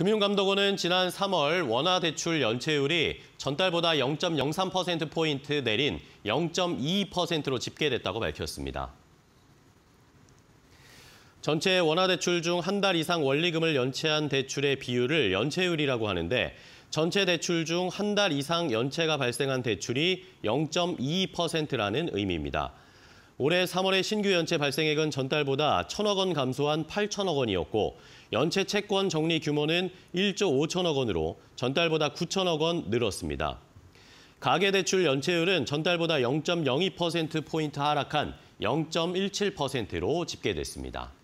금융감독원은 지난 3월 원화 대출 연체율이 전달보다 0.03%포인트 내린 0 2로 집계됐다고 밝혔습니다. 전체 원화 대출 중 한 달 이상 원리금을 연체한 대출의 비율을 연체율이라고 하는데 전체 대출 중 한 달 이상 연체가 발생한 대출이 0 2라는 의미입니다. 올해 3월의 신규 연체 발생액은 전달보다 1천억 원 감소한 8천억 원이었고 연체 채권 정리 규모는 1조 5천억 원으로 전달보다 9천억 원 늘었습니다. 가계대출 연체율은 전달보다 0.02%포인트 하락한 0.17%로 집계됐습니다.